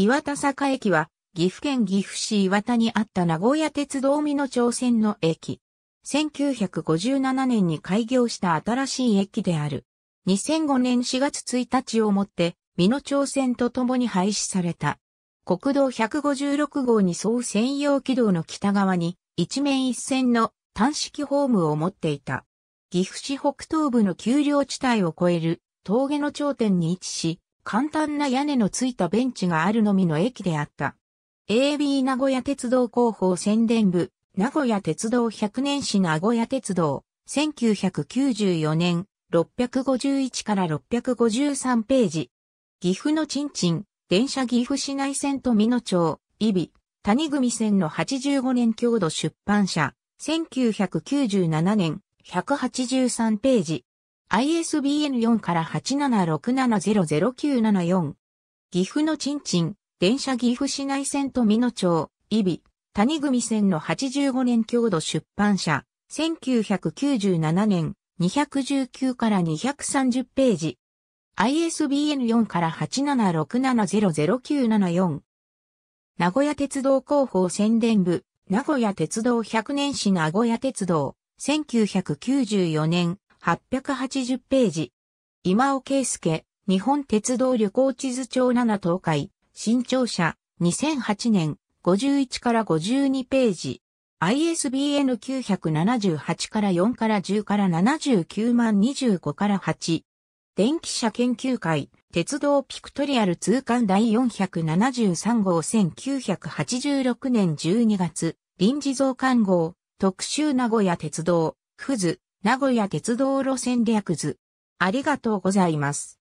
岩田坂駅は、岐阜県岐阜市岩田にあった名古屋鉄道美濃町線の駅。1957年に開業した新しい駅である。2005年4月1日をもって、美濃町線とともに廃止された。国道156号に沿う専用軌道の北側に、一面一線の単式ホームを持っていた。岐阜市北東部の丘陵地帯を越える峠の頂点に位置し、簡単な屋根のついたベンチがあるのみの駅であった。AB 名古屋鉄道広報宣伝部、名古屋鉄道100年史名古屋鉄道、1994年、651から653ページ。岐阜のちんちん、電車岐阜市内線と美濃町、伊比、谷組線の85年郷土出版社、1997年、183ページ。ISBN4 から8767009774。岐阜のちんちん、電車岐阜市内線と美濃町、伊比、谷組線の85年郷土出版社、1997年、219から230ページ。ISBN4 から8767000974。名古屋鉄道広報宣伝部、名古屋鉄道100年史名古屋鉄道、1994年、880ページ。今尾圭介、日本鉄道旅行地図帳7東海、新潮社、2008年、51から52ページ。ISBN 978から4から10から79万25から8。電気車研究会、鉄道ピクトリアル通貫第473号1986年12月、臨時増刊号、特集名古屋鉄道、ふず、名古屋鉄道路線略図。ありがとうございます。